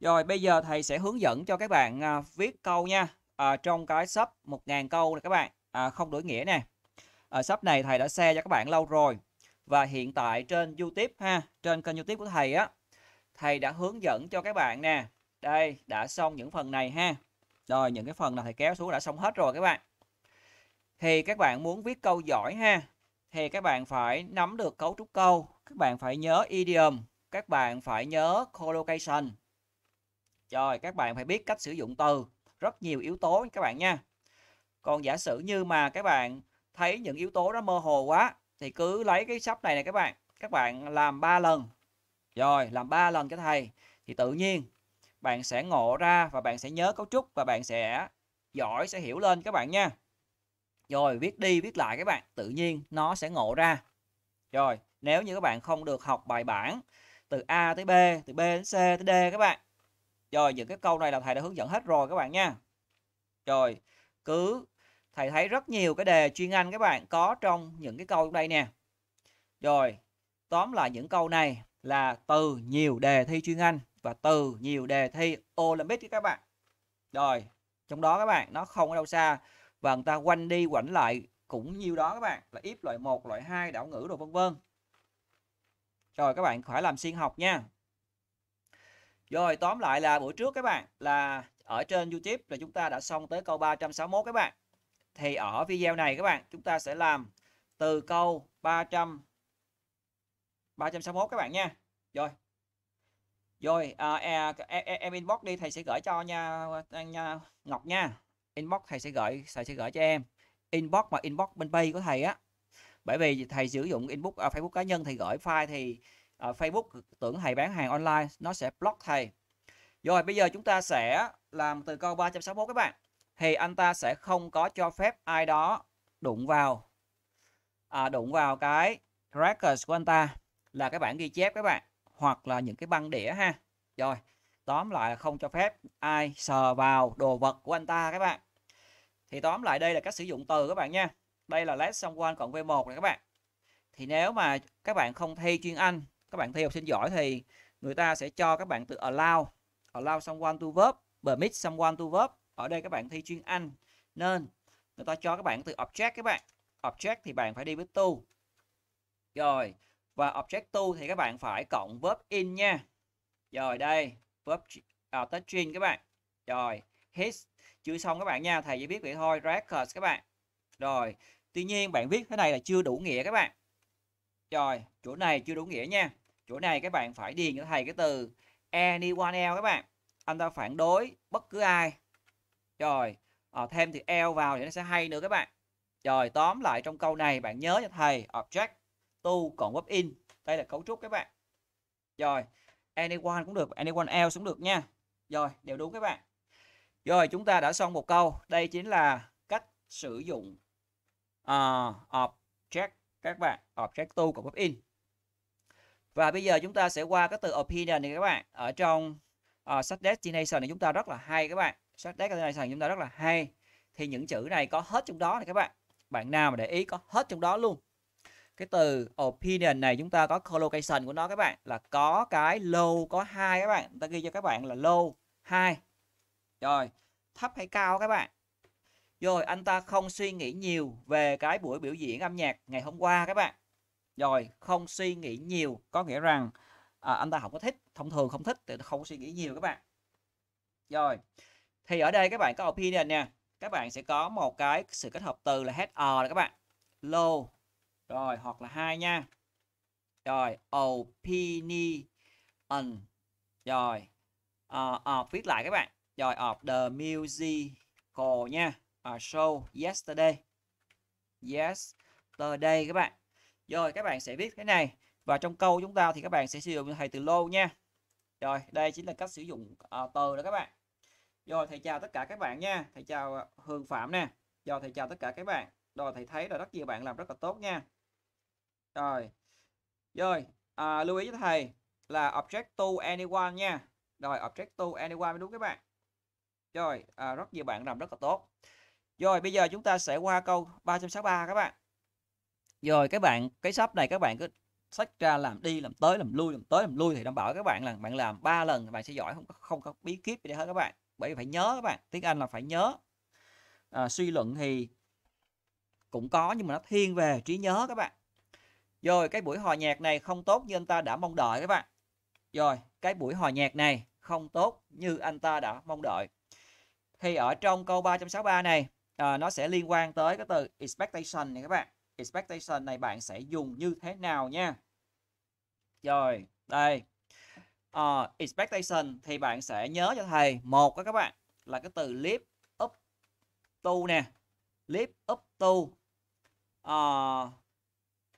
Rồi bây giờ thầy sẽ hướng dẫn cho các bạn à, viết câu nha. À, trong cái sub 1000 câu này các bạn, à, không đổi nghĩa nè. À, sub này thầy đã share cho các bạn lâu rồi. Và hiện tại trên YouTube ha, trên kênh YouTube của thầy á, thầy đã hướng dẫn cho các bạn nè. Đây, đã xong những phần này ha. Rồi những cái phần nào thầy kéo xuống đã xong hết rồi các bạn. Thì các bạn muốn viết câu giỏi ha, thì các bạn phải nắm được cấu trúc câu, các bạn phải nhớ idiom, các bạn phải nhớ collocation rồi các bạn phải biết cách sử dụng từ rất nhiều yếu tố các bạn nha. Còn giả sử như mà các bạn thấy những yếu tố đó mơ hồ quá thì cứ lấy cái sắp này này các bạn, các bạn làm 3 lần. Rồi, làm 3 lần cho thầy thì tự nhiên bạn sẽ ngộ ra và bạn sẽ nhớ cấu trúc và bạn sẽ giỏi sẽ hiểu lên các bạn nha. Rồi viết đi viết lại các bạn, tự nhiên nó sẽ ngộ ra. Rồi, nếu như các bạn không được học bài bản từ A tới B, từ B đến C tới D các bạn rồi những cái câu này là thầy đã hướng dẫn hết rồi các bạn nha. Rồi cứ thầy thấy rất nhiều cái đề chuyên Anh các bạn có trong những cái câu đây nè. Rồi tóm lại những câu này là từ nhiều đề thi chuyên Anh và từ nhiều đề thi Olympic các bạn. Rồi trong đó các bạn nó không ở đâu xa và người ta quanh đi quẩn lại cũng nhiêu đó các bạn là ít loại 1, loại 2, đảo ngữ đồ vân vân. Rồi các bạn phải làm xuyên học nha. Rồi tóm lại là buổi trước các bạn là ở trên YouTube là chúng ta đã xong tới câu 361 các bạn. Thì ở video này các bạn chúng ta sẽ làm từ câu 300 361 các bạn nha. Rồi. Rồi à, à, e, em, e, em inbox đi thầy sẽ gửi cho nha, nha Ngọc nha. Inbox thầy sẽ gửi thầy sẽ gửi cho em. Inbox mà inbox bên pay của thầy á. Bởi vì thầy sử dụng inbox à, Facebook cá nhân thầy gửi file thì uh, Facebook tưởng thầy bán hàng online nó sẽ block thầy rồi bây giờ chúng ta sẽ làm từ câu 361 các bạn thì anh ta sẽ không có cho phép ai đó đụng vào à, đụng vào cái records của anh ta là cái bản ghi chép các bạn hoặc là những cái băng đĩa ha rồi tóm lại là không cho phép ai sờ vào đồ vật của anh ta các bạn thì tóm lại đây là cách sử dụng từ các bạn nha đây là less someone cộng v1 này các bạn thì nếu mà các bạn không thi chuyên Anh các bạn thi học sinh giỏi thì người ta sẽ cho các bạn từ allow allow someone to verb permit someone to verb ở đây các bạn thi chuyên Anh nên người ta cho các bạn từ object các bạn object thì bạn phải đi với to rồi và object to thì các bạn phải cộng verb in nha rồi đây verb à, touching các bạn rồi his chưa xong các bạn nha thầy chỉ biết vậy thôi records các bạn rồi tuy nhiên bạn viết thế này là chưa đủ nghĩa các bạn rồi, chỗ này chưa đúng nghĩa nha. Chỗ này các bạn phải điền cho thầy cái từ anyone else các bạn. Anh ta phản đối bất cứ ai. Rồi, à, thêm từ else vào thì nó sẽ hay nữa các bạn. Rồi, tóm lại trong câu này bạn nhớ cho thầy object to cộng verb in. Đây là cấu trúc các bạn. Rồi, anyone cũng được, anyone else cũng được nha. Rồi, đều đúng các bạn. Rồi, chúng ta đã xong một câu. Đây chính là cách sử dụng uh, of các bạn object to của pop in và bây giờ chúng ta sẽ qua cái từ opinion này các bạn ở trong uh, ờ, subdestination này chúng ta rất là hay các bạn subdestination chúng ta rất là hay thì những chữ này có hết trong đó này các bạn bạn nào mà để ý có hết trong đó luôn cái từ opinion này chúng ta có collocation của nó các bạn là có cái low có hai các bạn ta ghi cho các bạn là low hai rồi thấp hay cao các bạn rồi anh ta không suy nghĩ nhiều về cái buổi biểu diễn âm nhạc ngày hôm qua các bạn. Rồi không suy nghĩ nhiều có nghĩa rằng à, anh ta không có thích, thông thường không thích thì không suy nghĩ nhiều các bạn. Rồi thì ở đây các bạn có opinion nha, Các bạn sẽ có một cái sự kết hợp từ là head o ờ các bạn. Low rồi hoặc là hai nha. Rồi opinion rồi uh, ờ, of ờ, viết lại các bạn rồi of the musical nha ở show yesterday. Yesterday các bạn. Rồi các bạn sẽ viết thế này và trong câu chúng ta thì các bạn sẽ sử dụng thầy từ lô nha. Rồi, đây chính là cách sử dụng à, ờ, từ đó các bạn. Rồi thầy chào tất cả các bạn nha. Thầy chào ờ, Hương Phạm nè. Rồi thầy chào tất cả các bạn. Rồi thầy thấy là rất nhiều bạn làm rất là tốt nha. Rồi. Rồi, à, lưu ý với thầy là object to anyone nha. Rồi object to anyone mới đúng các bạn. Rồi, à, rất nhiều bạn làm rất là tốt. Rồi bây giờ chúng ta sẽ qua câu 363 các bạn. Rồi các bạn cái sắp này các bạn cứ sách ra làm đi làm tới làm lui làm tới làm lui thì đảm bảo các bạn là bạn làm 3 lần bạn sẽ giỏi không có không có bí kíp gì hết các bạn. Bởi vì phải nhớ các bạn, tiếng Anh là phải nhớ. À, suy luận thì cũng có nhưng mà nó thiên về trí nhớ các bạn. Rồi cái buổi hòa nhạc này không tốt như anh ta đã mong đợi các bạn. Rồi cái buổi hòa nhạc này không tốt như anh ta đã mong đợi. Thì ở trong câu 363 này à, nó sẽ liên quan tới cái từ expectation này các bạn expectation này bạn sẽ dùng như thế nào nha rồi đây uh, expectation thì bạn sẽ nhớ cho thầy một cái các bạn là cái từ live up to nè live up to uh,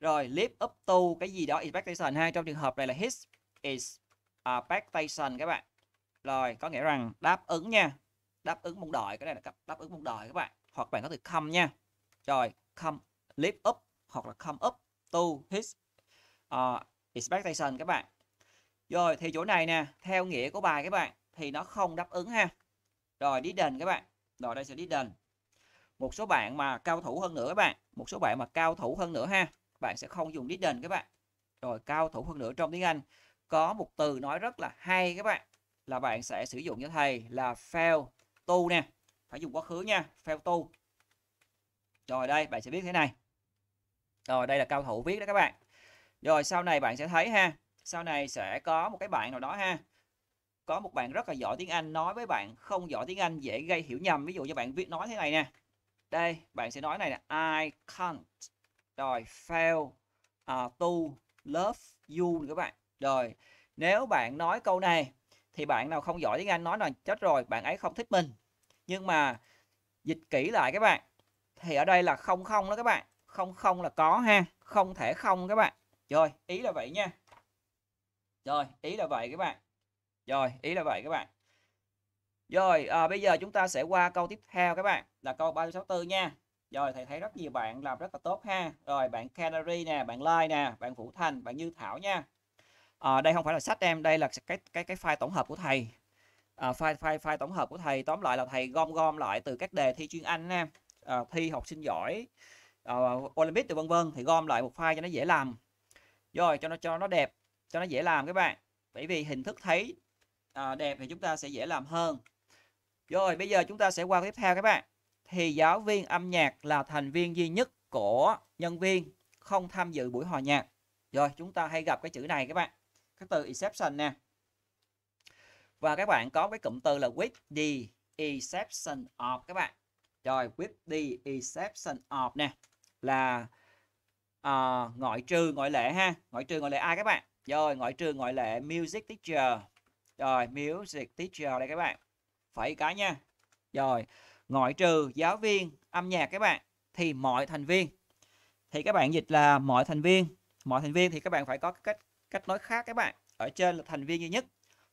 rồi live up to cái gì đó expectation hai trong trường hợp này là his is expectation các bạn rồi có nghĩa rằng đáp ứng nha đáp ứng mong đợi cái này là đáp ứng mong đợi các bạn hoặc bạn có thể come nha rồi come lift up hoặc là come up to his uh, expectation các bạn rồi thì chỗ này nè theo nghĩa của bài các bạn thì nó không đáp ứng ha rồi đi các bạn rồi đây sẽ đi một số bạn mà cao thủ hơn nữa các bạn một số bạn mà cao thủ hơn nữa ha bạn sẽ không dùng đi các bạn rồi cao thủ hơn nữa trong tiếng Anh có một từ nói rất là hay các bạn là bạn sẽ sử dụng cho thầy là fail to nè phải dùng quá khứ nha fail to rồi đây bạn sẽ viết thế này rồi đây là cao thủ viết đó các bạn rồi sau này bạn sẽ thấy ha sau này sẽ có một cái bạn nào đó ha có một bạn rất là giỏi tiếng Anh nói với bạn không giỏi tiếng Anh dễ gây hiểu nhầm ví dụ như bạn viết nói thế này nè đây bạn sẽ nói này là I can't rồi fail uh, to love you các bạn rồi nếu bạn nói câu này thì bạn nào không giỏi tiếng Anh nói là chết rồi bạn ấy không thích mình nhưng mà dịch kỹ lại các bạn thì ở đây là không không đó các bạn không không là có ha không thể không các bạn rồi ý là vậy nha rồi ý là vậy các bạn rồi ý là vậy các bạn rồi à, bây giờ chúng ta sẽ qua câu tiếp theo các bạn là câu 364 nha rồi thầy thấy rất nhiều bạn làm rất là tốt ha rồi bạn Canary nè bạn Lai nè bạn Vũ Thành bạn Như Thảo nha à, đây không phải là sách em đây là cái cái cái file tổng hợp của thầy à, file file file tổng hợp của thầy tóm lại là thầy gom gom lại từ các đề thi chuyên anh em à, thi học sinh giỏi à, Olympic từ vân vân thì gom lại một file cho nó dễ làm rồi cho nó cho nó đẹp cho nó dễ làm các bạn bởi vì hình thức thấy à, đẹp thì chúng ta sẽ dễ làm hơn rồi bây giờ chúng ta sẽ qua tiếp theo các bạn thì giáo viên âm nhạc là thành viên duy nhất của nhân viên không tham dự buổi hòa nhạc rồi chúng ta hay gặp cái chữ này các bạn các từ exception nè và các bạn có cái cụm từ là with the exception of các bạn rồi with the exception of nè là uh, ngoại trừ ngoại lệ ha ngoại trừ ngoại lệ ai các bạn rồi ngoại trừ ngoại lệ music teacher rồi music teacher đây các bạn phải cái nha rồi ngoại trừ giáo viên âm nhạc các bạn thì mọi thành viên thì các bạn dịch là mọi thành viên mọi thành viên thì các bạn phải có cách cách nói khác các bạn ở trên là thành viên duy nhất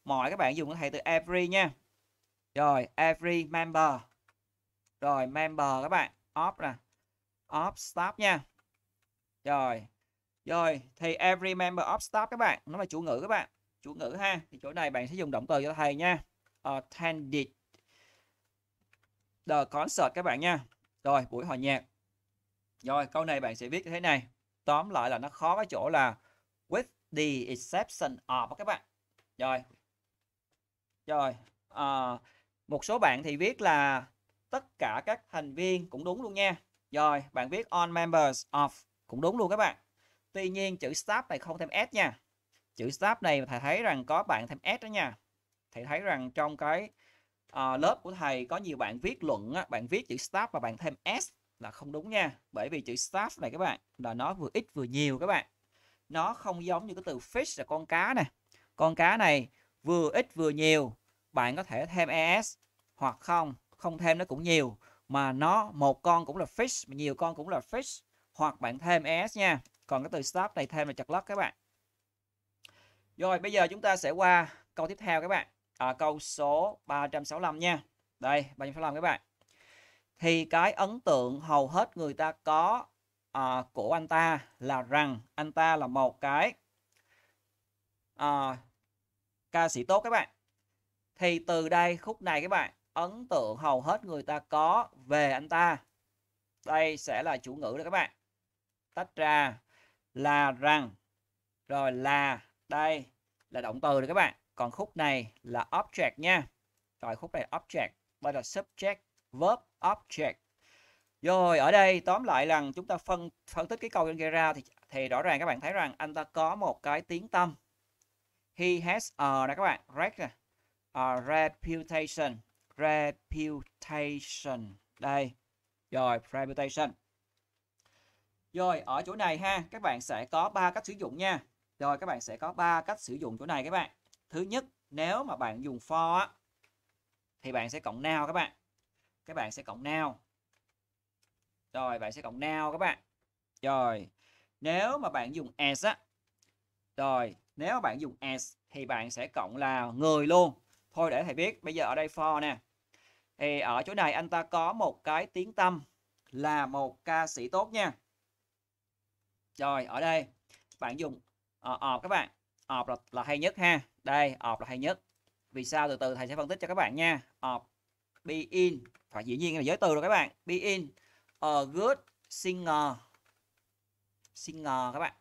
mọi các bạn dùng cái thầy từ every nha rồi every member rồi member các bạn of nè of stop nha rồi rồi thì every member of staff các bạn nó là chủ ngữ các bạn chủ ngữ ha thì chỗ này bạn sẽ dùng động từ cho thầy nha attended the concert các bạn nha rồi buổi hòa nhạc rồi câu này bạn sẽ viết như thế này tóm lại là nó khó cái chỗ là with the exception of các bạn rồi rồi à, một số bạn thì viết là tất cả các thành viên cũng đúng luôn nha rồi bạn viết all members of cũng đúng luôn các bạn tuy nhiên chữ staff này không thêm s nha chữ staff này thầy thấy rằng có bạn thêm s đó nha thầy thấy rằng trong cái à, lớp của thầy có nhiều bạn viết luận á, bạn viết chữ staff và bạn thêm s là không đúng nha bởi vì chữ staff này các bạn là nó vừa ít vừa nhiều các bạn nó không giống như cái từ fish là con cá nè con cá này vừa ít vừa nhiều bạn có thể thêm ES hoặc không không thêm nó cũng nhiều mà nó một con cũng là fish mà nhiều con cũng là fish hoặc bạn thêm ES nha còn cái từ stop này thêm là chặt lót các bạn rồi bây giờ chúng ta sẽ qua câu tiếp theo các bạn à, câu số 365 nha đây 365 các bạn thì cái ấn tượng hầu hết người ta có à, của anh ta là rằng anh ta là một cái à, ca sĩ tốt các bạn thì từ đây khúc này các bạn ấn tượng hầu hết người ta có về anh ta đây sẽ là chủ ngữ đó các bạn tách ra là rằng rồi là đây là động từ rồi các bạn còn khúc này là object nha rồi khúc này object đây là subject verb object rồi ở đây tóm lại rằng chúng ta phân phân tích cái câu trên kia ra thì thì rõ ràng các bạn thấy rằng anh ta có một cái tiếng tâm he has a nè các bạn right uh, reputation reputation đây rồi reputation rồi ở chỗ này ha các bạn sẽ có ba cách sử dụng nha rồi các bạn sẽ có ba cách sử dụng chỗ này các bạn thứ nhất nếu mà bạn dùng for á, thì bạn sẽ cộng nào các bạn các bạn sẽ cộng nào rồi bạn sẽ cộng nào các bạn rồi nếu mà bạn dùng as á rồi nếu mà bạn dùng as thì bạn sẽ cộng là người luôn thôi để thầy biết bây giờ ở đây for nè thì ở chỗ này anh ta có một cái tiếng tâm là một ca sĩ tốt nha rồi ở đây bạn dùng ờ, ọp các bạn ọp là, là hay nhất ha đây ọp là hay nhất vì sao từ từ thầy sẽ phân tích cho các bạn nha ọp be in phải dĩ nhiên là giới từ rồi các bạn be in a good singer singer các bạn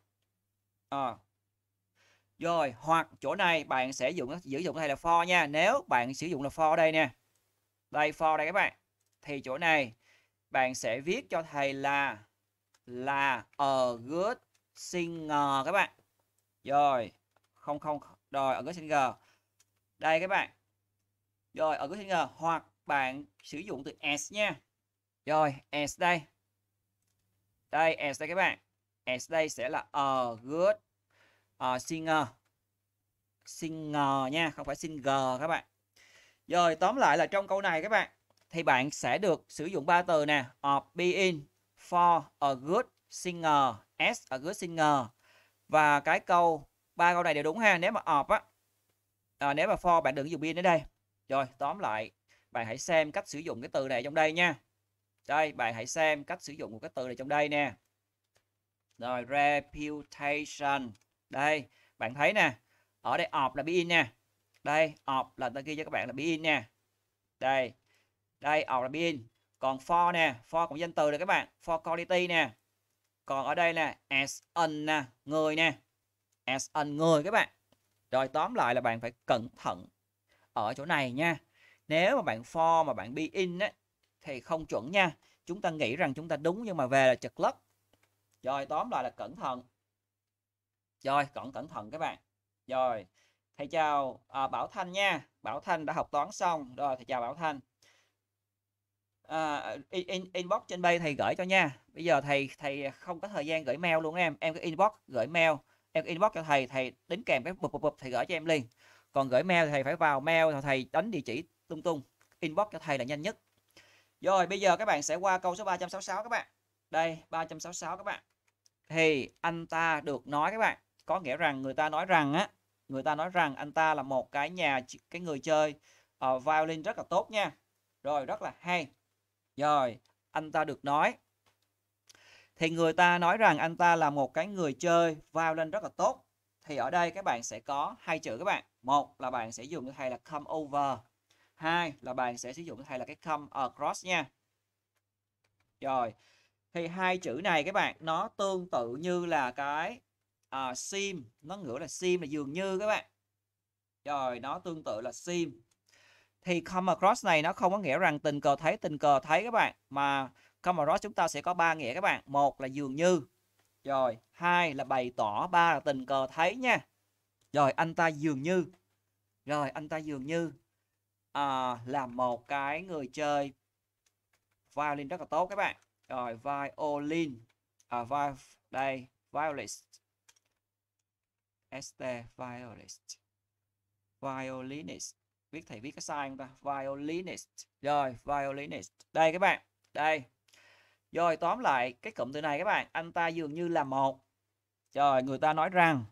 ờ, rồi, hoặc chỗ này bạn sẽ dùng sử dụng hay là for nha. Nếu bạn sử dụng là for đây nè. Đây for đây các bạn. Thì chỗ này bạn sẽ viết cho thầy là là a good singer các bạn. Rồi, không không rồi ở good singer. Đây các bạn. Rồi ở good singer hoặc bạn sử dụng từ s nha. Rồi, s đây. Đây s đây các bạn. s đây sẽ là a good uh, ờ, singer singer ờ, ờ, nha không phải singer các bạn rồi tóm lại là trong câu này các bạn thì bạn sẽ được sử dụng ba từ nè of being for a good singer as a good singer và cái câu ba câu này đều đúng ha nếu mà of á à, nếu mà for bạn đừng dùng being đến đây rồi tóm lại bạn hãy xem cách sử dụng cái từ này trong đây nha đây bạn hãy xem cách sử dụng một cái từ này trong đây nè rồi reputation đây bạn thấy nè ở đây ọp là bin nha đây ọp là tôi ghi cho các bạn là bin nha đây đây ọp là bin còn for nè for cũng danh từ rồi các bạn for quality nè còn ở đây nè as an nè người nè as an người các bạn rồi tóm lại là bạn phải cẩn thận ở chỗ này nha nếu mà bạn for mà bạn be in á thì không chuẩn nha chúng ta nghĩ rằng chúng ta đúng nhưng mà về là chật lất rồi tóm lại là cẩn thận rồi còn cẩn thận các bạn rồi thầy chào à, bảo thanh nha bảo thanh đã học toán xong rồi thầy chào bảo thanh à, in, inbox trên bay thầy gửi cho nha bây giờ thầy thầy không có thời gian gửi mail luôn em em cứ inbox gửi mail em inbox cho thầy thầy đính kèm cái bụp bụp bụp thầy gửi cho em liền còn gửi mail thì thầy phải vào mail thì thầy đánh địa chỉ tung tung inbox cho thầy là nhanh nhất rồi bây giờ các bạn sẽ qua câu số 366 các bạn đây 366 các bạn thì anh ta được nói các bạn có nghĩa rằng người ta nói rằng á người ta nói rằng anh ta là một cái nhà cái người chơi uh, violin rất là tốt nha rồi rất là hay rồi anh ta được nói thì người ta nói rằng anh ta là một cái người chơi violin rất là tốt thì ở đây các bạn sẽ có hai chữ các bạn một là bạn sẽ dùng cái thay là come over hai là bạn sẽ sử dụng cái thay là cái come across nha rồi thì hai chữ này các bạn nó tương tự như là cái à, sim nó ngữ là sim là dường như các bạn rồi nó tương tự là sim thì come across này nó không có nghĩa rằng tình cờ thấy tình cờ thấy các bạn mà come across chúng ta sẽ có ba nghĩa các bạn một là dường như rồi hai là bày tỏ ba là tình cờ thấy nha rồi anh ta dường như rồi anh ta dường như à, là một cái người chơi violin rất là tốt các bạn rồi violin à, vi, đây violinist Este Violist, Violinist. Viết thầy viết cái sai không ta? Violinist. Rồi, violinist. Đây các bạn. Đây. Rồi tóm lại cái cụm từ này các bạn, anh ta dường như là một. Rồi người ta nói rằng.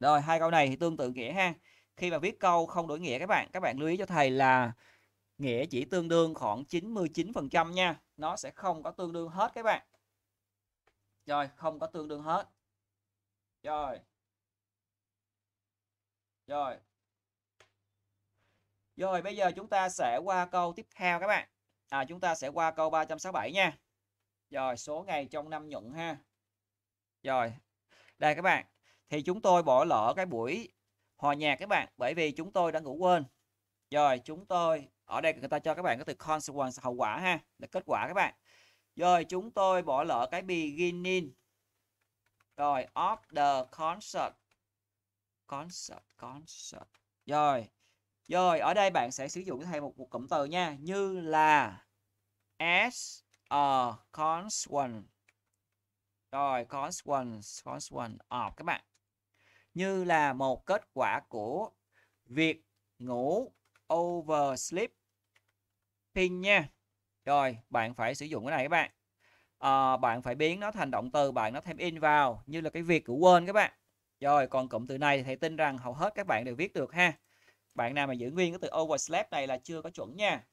Rồi hai câu này thì tương tự nghĩa ha. Khi mà viết câu không đổi nghĩa các bạn, các bạn lưu ý cho thầy là nghĩa chỉ tương đương khoảng 99% nha. Nó sẽ không có tương đương hết các bạn. Rồi, không có tương đương hết. Rồi. Rồi. Rồi bây giờ chúng ta sẽ qua câu tiếp theo các bạn. À chúng ta sẽ qua câu 367 nha. Rồi số ngày trong năm nhuận ha. Rồi. Đây các bạn. Thì chúng tôi bỏ lỡ cái buổi hòa nhạc các bạn bởi vì chúng tôi đã ngủ quên. Rồi chúng tôi ở đây người ta cho các bạn cái từ consequence hậu quả ha, là kết quả các bạn. Rồi chúng tôi bỏ lỡ cái beginning rồi of the concert concept, concept. rồi rồi ở đây bạn sẽ sử dụng thêm một, một cụm từ nha như là as a consequence rồi consequence consequence of các bạn như là một kết quả của việc ngủ oversleep pin nha rồi bạn phải sử dụng cái này các bạn à, bạn phải biến nó thành động từ bạn nó thêm in vào như là cái việc của quên các bạn rồi còn cụm từ này thì thầy tin rằng hầu hết các bạn đều viết được ha. Bạn nào mà giữ nguyên cái từ overslap này là chưa có chuẩn nha.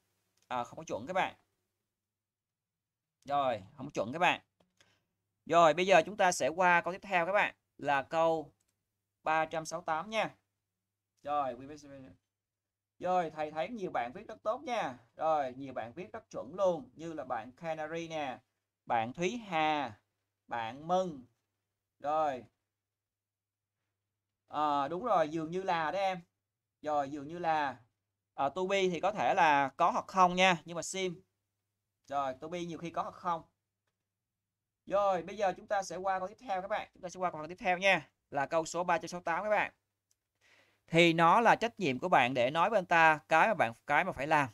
À, không có chuẩn các bạn. Rồi, không có chuẩn các bạn. Rồi, bây giờ chúng ta sẽ qua câu tiếp theo các bạn là câu 368 nha. Rồi, rồi thầy thấy nhiều bạn viết rất tốt nha. Rồi, nhiều bạn viết rất chuẩn luôn, như là bạn Canary nè, bạn Thúy Hà, bạn Mừng. Rồi, à, đúng rồi dường như là đấy em rồi dường như là ở ờ, à, to thì có thể là có hoặc không nha nhưng mà sim rồi tubi nhiều khi có hoặc không rồi bây giờ chúng ta sẽ qua câu tiếp theo các bạn chúng ta sẽ qua câu tiếp theo nha là câu số 368 các bạn thì nó là trách nhiệm của bạn để nói bên ta cái mà bạn cái mà phải làm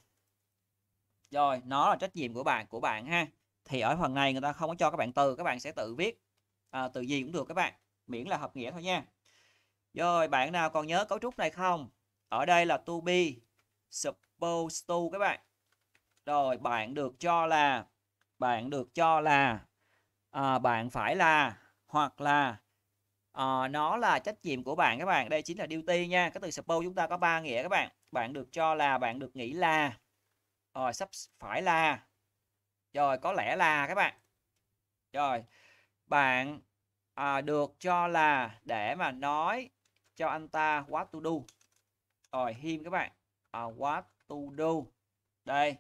rồi nó là trách nhiệm của bạn của bạn ha thì ở phần này người ta không có cho các bạn từ các bạn sẽ tự viết à, từ gì cũng được các bạn miễn là hợp nghĩa thôi nha rồi bạn nào còn nhớ cấu trúc này không? Ở đây là to be supposed to các bạn. Rồi bạn được cho là bạn được cho là à, bạn phải là hoặc là à, nó là trách nhiệm của bạn các bạn. Đây chính là duty nha. Cái từ suppose chúng ta có ba nghĩa các bạn. Bạn được cho là, bạn được nghĩ là rồi sắp phải là rồi có lẽ là các bạn. Rồi bạn à, được cho là để mà nói cho anh ta what to do rồi him các bạn à, what to do đây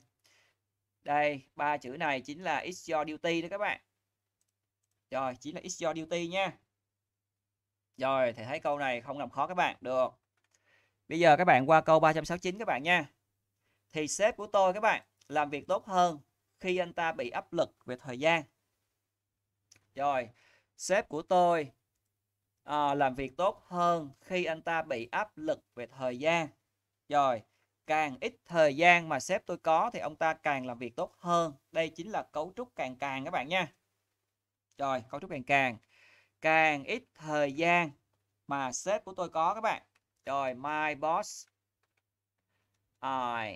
đây ba chữ này chính là it's your duty đó các bạn rồi chính là it's your duty nha rồi thì thấy câu này không làm khó các bạn được bây giờ các bạn qua câu 369 các bạn nha thì sếp của tôi các bạn làm việc tốt hơn khi anh ta bị áp lực về thời gian rồi sếp của tôi à, làm việc tốt hơn khi anh ta bị áp lực về thời gian. Rồi, càng ít thời gian mà sếp tôi có thì ông ta càng làm việc tốt hơn. Đây chính là cấu trúc càng càng các bạn nha. Rồi, cấu trúc càng càng. Càng ít thời gian mà sếp của tôi có các bạn. Rồi, my boss I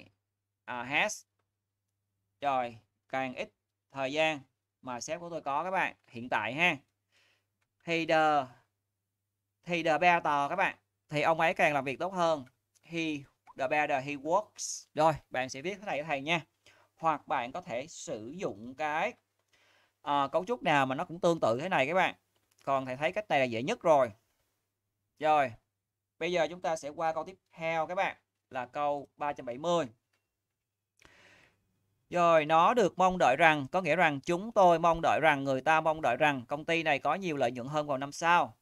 uh, has. Rồi, càng ít thời gian mà sếp của tôi có các bạn. Hiện tại ha. Thì the thì the better các bạn thì ông ấy càng làm việc tốt hơn he the better he works rồi bạn sẽ viết thế này cho thầy nha hoặc bạn có thể sử dụng cái à, cấu trúc nào mà nó cũng tương tự thế này các bạn còn thầy thấy cách này là dễ nhất rồi rồi bây giờ chúng ta sẽ qua câu tiếp theo các bạn là câu 370 rồi nó được mong đợi rằng có nghĩa rằng chúng tôi mong đợi rằng người ta mong đợi rằng công ty này có nhiều lợi nhuận hơn vào năm sau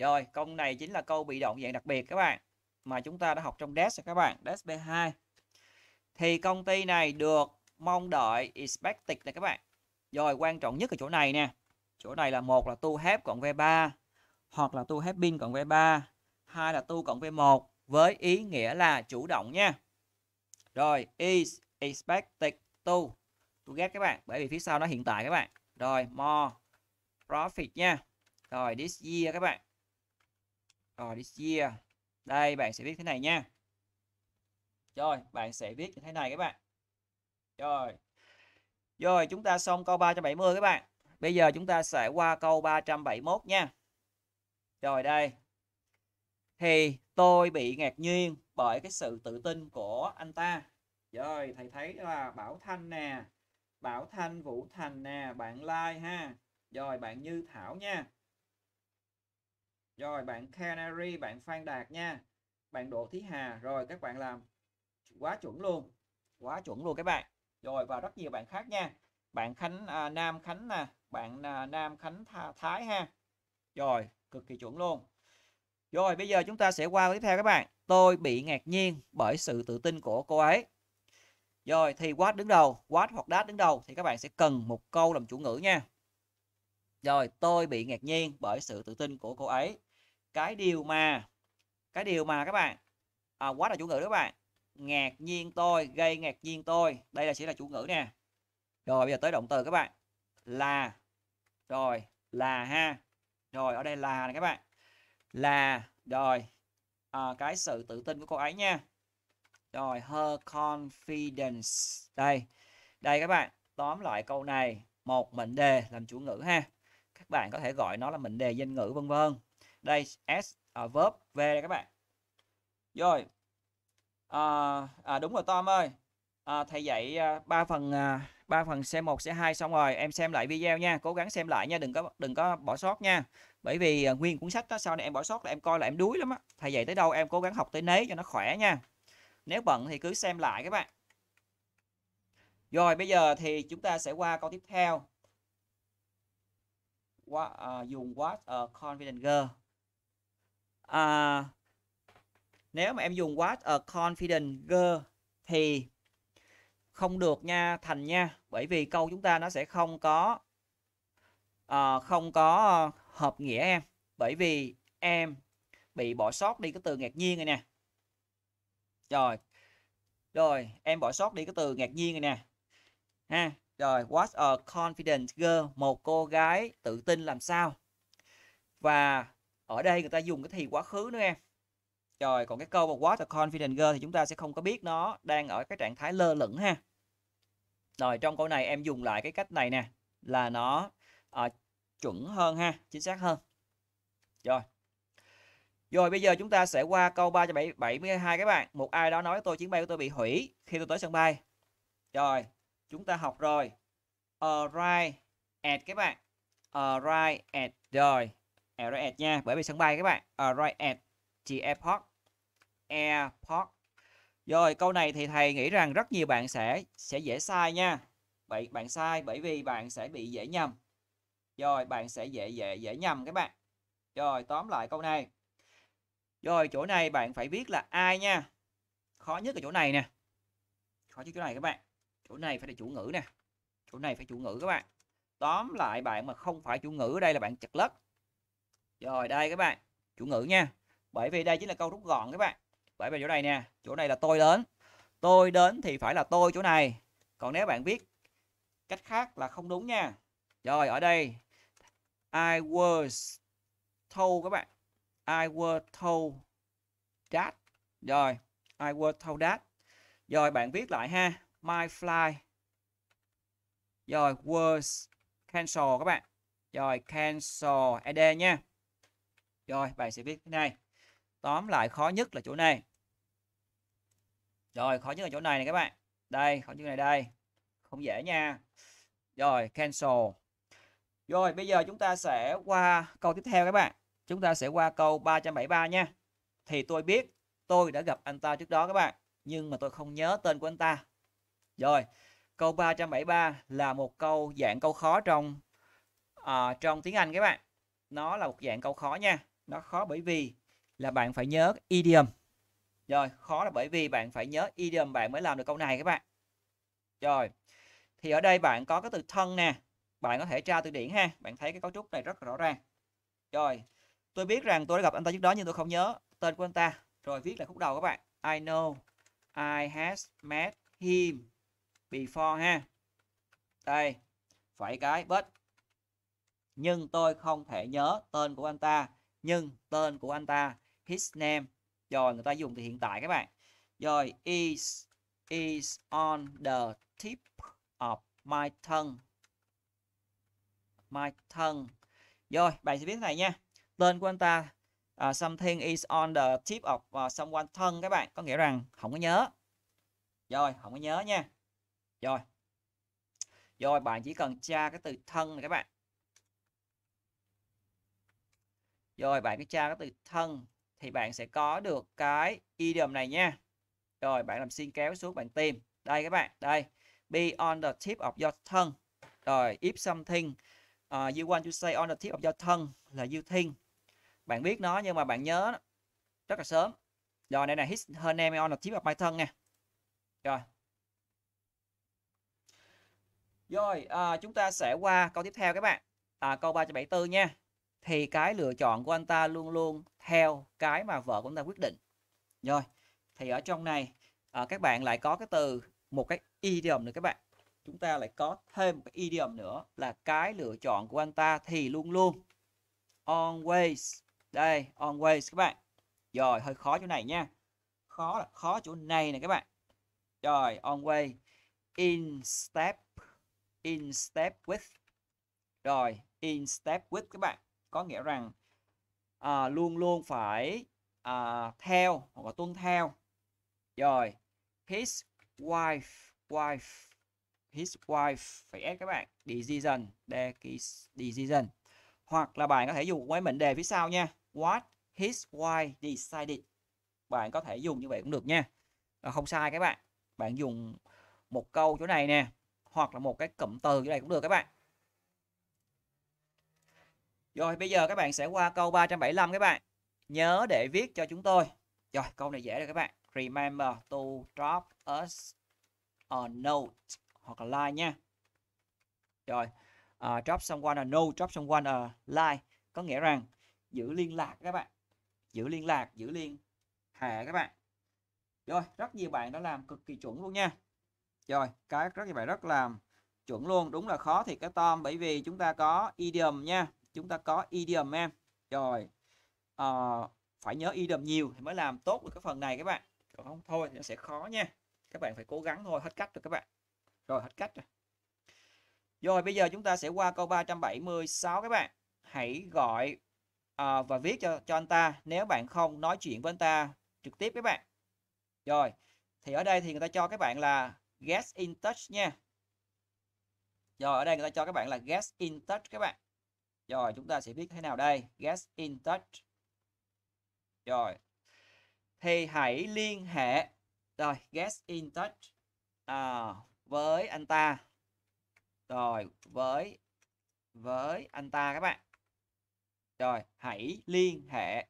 rồi, câu này chính là câu bị động dạng đặc biệt các bạn mà chúng ta đã học trong DES các bạn, DES B2. Thì công ty này được mong đợi expected này các bạn. Rồi, quan trọng nhất ở chỗ này nè. Chỗ này là một là tu hép cộng V3 hoặc là tu hép pin cộng V3, hai là tu cộng V1 với ý nghĩa là chủ động nha. Rồi, is expected to. Tôi ghét các bạn, bởi vì phía sau nó hiện tại các bạn. Rồi, more profit nha. Rồi, this year các bạn. Rồi ờ, this year. Đây bạn sẽ viết thế này nha. Rồi, bạn sẽ viết như thế này các bạn. Rồi. Rồi, chúng ta xong câu 370 các bạn. Bây giờ chúng ta sẽ qua câu 371 nha. Rồi đây. Thì tôi bị ngạc nhiên bởi cái sự tự tin của anh ta. Rồi, thầy thấy là Bảo Thanh nè. Bảo Thanh, Vũ Thành nè, bạn Lai ha. Rồi, bạn Như Thảo nha rồi bạn Canary bạn Phan Đạt nha bạn Đỗ Thí Hà rồi các bạn làm quá chuẩn luôn quá chuẩn luôn các bạn rồi và rất nhiều bạn khác nha bạn Khánh à, Nam Khánh nè bạn à, Nam Khánh Tha, Thái ha rồi cực kỳ chuẩn luôn rồi bây giờ chúng ta sẽ qua tiếp theo các bạn tôi bị ngạc nhiên bởi sự tự tin của cô ấy rồi thì what đứng đầu what hoặc đát đứng đầu thì các bạn sẽ cần một câu làm chủ ngữ nha rồi tôi bị ngạc nhiên bởi sự tự tin của cô ấy cái điều mà cái điều mà các bạn à, quá là chủ ngữ các bạn ngạc nhiên tôi gây ngạc nhiên tôi đây là sẽ là chủ ngữ nè rồi bây giờ tới động từ các bạn là rồi là ha rồi ở đây là này các bạn là rồi à, cái sự tự tin của cô ấy nha rồi her confidence đây đây các bạn tóm lại câu này một mệnh đề làm chủ ngữ ha các bạn có thể gọi nó là mệnh đề danh ngữ vân vân đây s ở à, verb V đây các bạn rồi à, à, đúng rồi Tom ơi à, thầy dạy à, ba phần à, ba phần C1 C2 xong rồi em xem lại video nha cố gắng xem lại nha đừng có đừng có bỏ sót nha bởi vì nguyên cuốn sách đó sau này em bỏ sót là em coi là em đuối lắm á thầy dạy tới đâu em cố gắng học tới nấy cho nó khỏe nha nếu bận thì cứ xem lại các bạn rồi bây giờ thì chúng ta sẽ qua câu tiếp theo qua, uh, dùng what a confident girl À, nếu mà em dùng what a confident girl thì không được nha thành nha bởi vì câu chúng ta nó sẽ không có uh, không có hợp nghĩa em bởi vì em bị bỏ sót đi cái từ ngạc nhiên rồi nè rồi rồi em bỏ sót đi cái từ ngạc nhiên rồi nè ha rồi what a confident girl một cô gái tự tin làm sao và ở đây người ta dùng cái thì quá khứ nữa em rồi còn cái câu mà what a confident girl thì chúng ta sẽ không có biết nó đang ở cái trạng thái lơ lửng ha rồi trong câu này em dùng lại cái cách này nè là nó uh, chuẩn hơn ha chính xác hơn rồi rồi bây giờ chúng ta sẽ qua câu 372 các bạn. Một ai đó nói tôi chuyến bay của tôi bị hủy khi tôi tới sân bay. Rồi, chúng ta học rồi. Arrive at các bạn. Arrive at rồi. Alright nha, bởi vì sân bay các bạn. Alright, ờ, chị airport. Airport. Rồi, câu này thì thầy nghĩ rằng rất nhiều bạn sẽ sẽ dễ sai nha. Vậy bạn sai bởi vì bạn sẽ bị dễ nhầm. Rồi, bạn sẽ dễ dễ dễ nhầm các bạn. Rồi, tóm lại câu này. Rồi, chỗ này bạn phải viết là ai nha. Khó nhất ở chỗ này nè. Khó nhất chỗ này các bạn. Chỗ này phải là chủ ngữ nè. Chỗ này phải chủ ngữ các bạn. Tóm lại bạn mà không phải chủ ngữ ở đây là bạn chật lất rồi đây các bạn chủ ngữ nha bởi vì đây chính là câu rút gọn các bạn bởi vì chỗ này nè chỗ này là tôi đến tôi đến thì phải là tôi chỗ này còn nếu bạn viết cách khác là không đúng nha rồi ở đây I was told các bạn I was told that rồi I was told that rồi bạn viết lại ha my fly rồi was cancel các bạn rồi cancel ed nha rồi, bạn sẽ viết thế này. Tóm lại khó nhất là chỗ này. Rồi, khó nhất là chỗ này này các bạn. Đây, khó nhất này đây. Không dễ nha. Rồi, cancel. Rồi, bây giờ chúng ta sẽ qua câu tiếp theo các bạn. Chúng ta sẽ qua câu 373 nha. Thì tôi biết tôi đã gặp anh ta trước đó các bạn. Nhưng mà tôi không nhớ tên của anh ta. Rồi, câu 373 là một câu dạng câu khó trong uh, trong tiếng Anh các bạn. Nó là một dạng câu khó nha nó khó bởi vì là bạn phải nhớ idiom rồi khó là bởi vì bạn phải nhớ idiom bạn mới làm được câu này các bạn rồi thì ở đây bạn có cái từ thân nè bạn có thể tra từ điển ha bạn thấy cái cấu trúc này rất rõ ràng rồi tôi biết rằng tôi đã gặp anh ta trước đó nhưng tôi không nhớ tên của anh ta rồi viết là khúc đầu các bạn I know I has met him before ha đây phải cái but nhưng tôi không thể nhớ tên của anh ta nhưng tên của anh ta his name rồi người ta dùng từ hiện tại các bạn rồi is is on the tip of my tongue my tongue rồi bạn sẽ biết này nha tên của anh ta uh, something is on the tip of uh, à, someone thân các bạn có nghĩa rằng không có nhớ rồi không có nhớ nha rồi rồi bạn chỉ cần tra cái từ thân này các bạn rồi bạn cứ tra cái từ thân thì bạn sẽ có được cái idiom này nha rồi bạn làm xuyên kéo xuống bạn tìm đây các bạn đây be on the tip of your tongue rồi if something uh, you want to say on the tip of your tongue là you think bạn biết nó nhưng mà bạn nhớ rất là sớm rồi đây này his her name on the tip of my tongue nha rồi rồi à, chúng ta sẽ qua câu tiếp theo các bạn à, câu 374 nha thì cái lựa chọn của anh ta luôn luôn theo cái mà vợ của anh ta quyết định rồi thì ở trong này à, các bạn lại có cái từ một cái idiom nữa các bạn chúng ta lại có thêm một cái idiom nữa là cái lựa chọn của anh ta thì luôn luôn always đây always các bạn rồi hơi khó chỗ này nha khó là khó chỗ này này các bạn rồi always in step in step with rồi in step with các bạn có nghĩa rằng à, luôn luôn phải à, theo hoặc là tuân theo rồi his wife wife his wife phải ép các bạn decision decision hoặc là bạn có thể dùng với mệnh đề phía sau nha what his wife decided bạn có thể dùng như vậy cũng được nha ờ, không sai các bạn bạn dùng một câu chỗ này nè hoặc là một cái cụm từ chỗ này cũng được các bạn rồi bây giờ các bạn sẽ qua câu 375 các bạn. Nhớ để viết cho chúng tôi. Rồi câu này dễ rồi các bạn. Remember to drop us a note hoặc là like nha. Rồi uh, drop someone a note, drop someone a like. Có nghĩa rằng giữ liên lạc các bạn. Giữ liên lạc, giữ liên hệ các bạn. Rồi rất nhiều bạn đã làm cực kỳ chuẩn luôn nha. Rồi cái rất nhiều bạn rất làm chuẩn luôn. Đúng là khó thì cái Tom bởi vì chúng ta có idiom nha chúng ta có idiom em rồi à, phải nhớ idiom nhiều thì mới làm tốt được cái phần này các bạn còn không thôi thì nó sẽ khó nha các bạn phải cố gắng thôi hết cách rồi các bạn rồi hết cách rồi rồi bây giờ chúng ta sẽ qua câu 376 các bạn hãy gọi à, và viết cho cho anh ta nếu bạn không nói chuyện với anh ta trực tiếp các bạn rồi thì ở đây thì người ta cho các bạn là get in touch nha rồi ở đây người ta cho các bạn là get in touch các bạn rồi chúng ta sẽ viết thế nào đây? Get in touch. Rồi. Thì hãy liên hệ rồi get in touch à, với anh ta. Rồi với với anh ta các bạn. Rồi hãy liên hệ.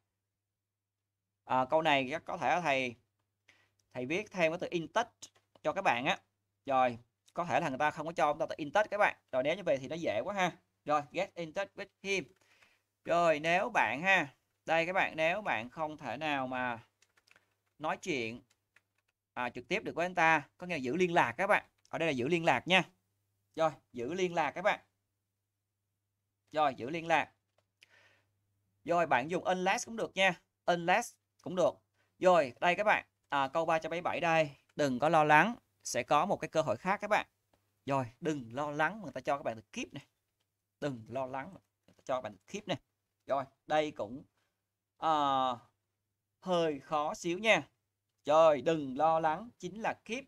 À, câu này có thể thầy thầy viết thêm cái từ in touch cho các bạn á. Rồi có thể là người ta không có cho chúng ta từ in touch các bạn. Rồi nếu như vậy thì nó dễ quá ha. Rồi, get in touch with him. Rồi, nếu bạn ha, đây các bạn nếu bạn không thể nào mà nói chuyện à, trực tiếp được với anh ta, có nghĩa là giữ liên lạc các bạn. Ở đây là giữ liên lạc nha. Rồi, giữ liên lạc các bạn. Rồi, giữ liên lạc. Rồi, bạn dùng unless cũng được nha. Unless cũng được. Rồi, đây các bạn, à, câu 377 đây, đừng có lo lắng, sẽ có một cái cơ hội khác các bạn. Rồi, đừng lo lắng, người ta cho các bạn được kiếp này đừng lo lắng cho bạn khiếp này rồi đây cũng uh, hơi khó xíu nha trời đừng lo lắng chính là kiếp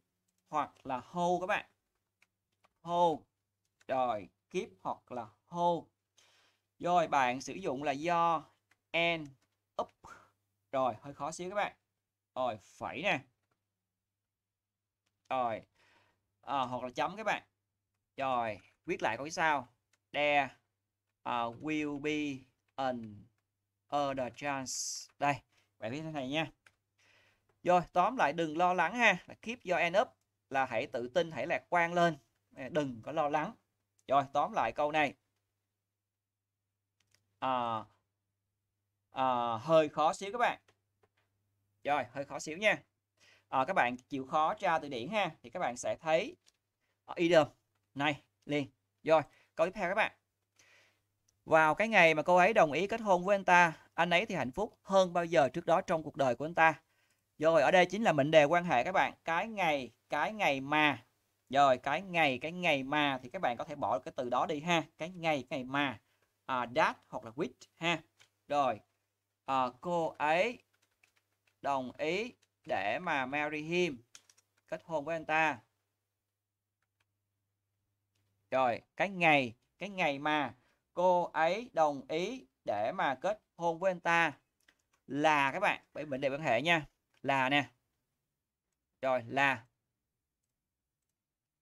hoặc là hô các bạn hô rồi kiếp hoặc là hô rồi bạn sử dụng là do and up rồi hơi khó xíu các bạn rồi phẩy nè rồi à, hoặc là chấm các bạn rồi viết lại có sao there uh, will be an other chance đây bạn viết thế này nha rồi tóm lại đừng lo lắng ha là keep your end up là hãy tự tin hãy lạc quan lên đừng có lo lắng rồi tóm lại câu này à, à, hơi khó xíu các bạn rồi hơi khó xíu nha à, các bạn chịu khó tra từ điển ha thì các bạn sẽ thấy ở à, idiom này liền rồi Câu tiếp theo các bạn. Vào cái ngày mà cô ấy đồng ý kết hôn với anh ta, anh ấy thì hạnh phúc hơn bao giờ trước đó trong cuộc đời của anh ta. Rồi ở đây chính là mệnh đề quan hệ các bạn. Cái ngày, cái ngày mà. Rồi cái ngày, cái ngày mà thì các bạn có thể bỏ cái từ đó đi ha. Cái ngày, cái ngày mà. À, that hoặc là which ha. Rồi à, cô ấy đồng ý để mà marry him kết hôn với anh ta rồi, cái ngày, cái ngày mà cô ấy đồng ý để mà kết hôn với anh ta là các bạn, bởi mệnh đề bản hệ nha, là nè. Rồi, là.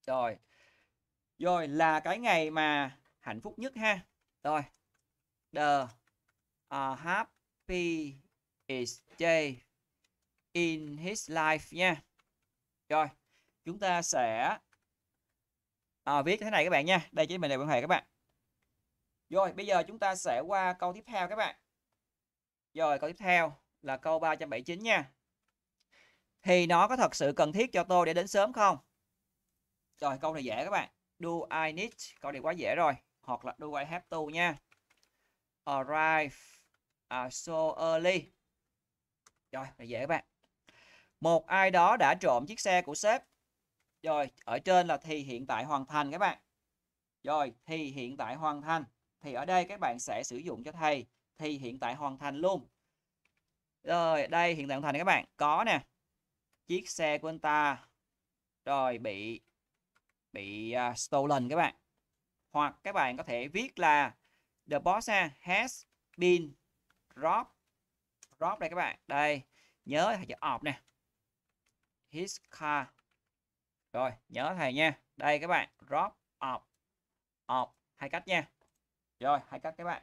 Rồi. Rồi là cái ngày mà hạnh phúc nhất ha. Rồi. The uh, is day in his life nha. Rồi, chúng ta sẽ à, viết thế này các bạn nha đây chính là mệnh đề quan hệ các bạn rồi bây giờ chúng ta sẽ qua câu tiếp theo các bạn rồi câu tiếp theo là câu 379 nha thì nó có thật sự cần thiết cho tôi để đến sớm không rồi câu này dễ các bạn do I need câu này quá dễ rồi hoặc là do I have to nha arrive are à, so early rồi này dễ các bạn một ai đó đã trộm chiếc xe của sếp rồi, ở trên là thì hiện tại hoàn thành các bạn. Rồi, thì hiện tại hoàn thành. Thì ở đây các bạn sẽ sử dụng cho thầy thì hiện tại hoàn thành luôn. Rồi, đây hiện tại hoàn thành các bạn. Có nè. Chiếc xe của anh ta rồi bị bị uh, stolen các bạn. Hoặc các bạn có thể viết là the boss has been robbed. Robbed đây các bạn. Đây, nhớ chữ off nè. His car rồi, nhớ thầy nha. Đây các bạn, drop off off hai cách nha. Rồi, hai cách các bạn.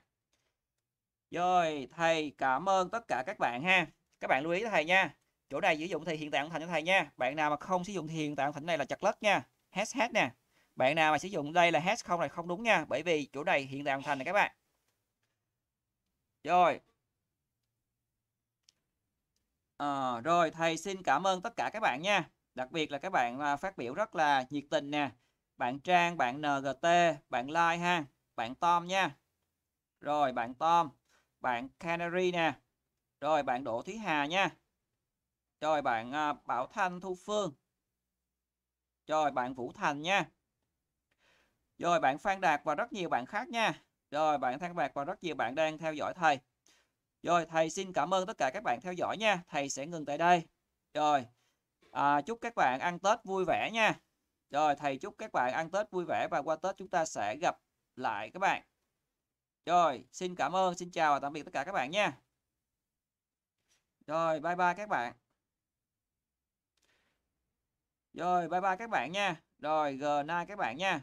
Rồi, thầy cảm ơn tất cả các bạn ha. Các bạn lưu ý thầy nha. Chỗ này sử dụng thì hiện tại của thành cho thầy nha. Bạn nào mà không sử dụng thì hiện tại của thành này là chặt lất nha. Hash hash nè. Bạn nào mà sử dụng đây là hash không này không đúng nha, bởi vì chỗ này hiện tại của thành này các bạn. Rồi, À, rồi thầy xin cảm ơn tất cả các bạn nha đặc biệt là các bạn à, phát biểu rất là nhiệt tình nè bạn Trang bạn NGT bạn Lai ha bạn Tom nha rồi bạn Tom bạn Canary nè rồi bạn Đỗ Thúy Hà nha rồi bạn à, Bảo Thanh Thu Phương rồi bạn Vũ Thành nha rồi bạn Phan Đạt và rất nhiều bạn khác nha rồi bạn Thanh Bạc và rất nhiều bạn đang theo dõi thầy rồi thầy xin cảm ơn tất cả các bạn theo dõi nha thầy sẽ ngừng tại đây rồi à, chúc các bạn ăn Tết vui vẻ nha rồi thầy chúc các bạn ăn Tết vui vẻ và qua Tết chúng ta sẽ gặp lại các bạn rồi xin cảm ơn xin chào và tạm biệt tất cả các bạn nha rồi bye bye các bạn rồi bye bye các bạn nha rồi g night các bạn nha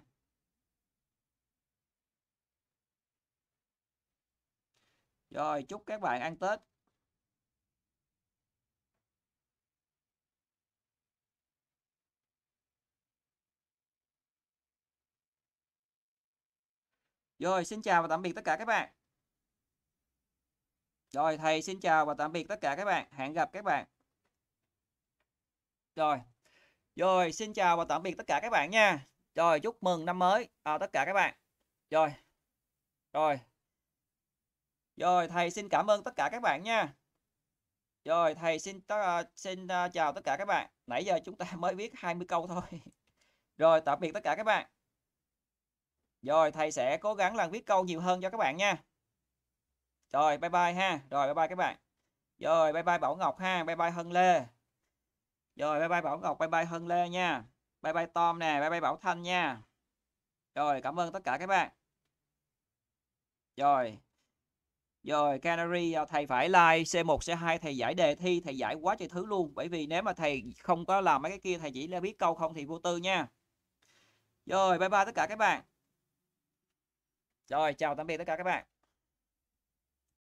Rồi chúc các bạn ăn Tết Rồi, xin chào và tạm biệt tất cả các bạn. Rồi, thầy xin chào và tạm biệt tất cả các bạn. Hẹn gặp các bạn. Rồi. Rồi, xin chào và tạm biệt tất cả các bạn nha. Rồi, chúc mừng năm mới à, tất cả các bạn. Rồi. Rồi. Rồi, thầy xin cảm ơn tất cả các bạn nha. Rồi, thầy xin à, xin à, chào tất cả các bạn. Nãy giờ chúng ta mới viết 20 câu thôi. Rồi, tạm biệt tất cả các bạn. Rồi thầy sẽ cố gắng làm viết câu nhiều hơn cho các bạn nha. Rồi bye bye ha. Rồi bye bye các bạn. Rồi bye bye Bảo Ngọc ha. Bye bye Hân Lê. Rồi bye bye Bảo Ngọc. Bye bye Hân Lê nha. Bye bye Tom nè. Bye bye Bảo Thanh nha. Rồi cảm ơn tất cả các bạn. Rồi. Rồi Canary à, thầy phải like C1 C2 thầy giải đề thi thầy giải quá trời thứ luôn bởi vì nếu mà thầy không có làm mấy cái kia thầy chỉ là biết câu không thì vô tư nha. Rồi bye bye tất cả các bạn. Rồi chào tạm biệt tất cả các bạn.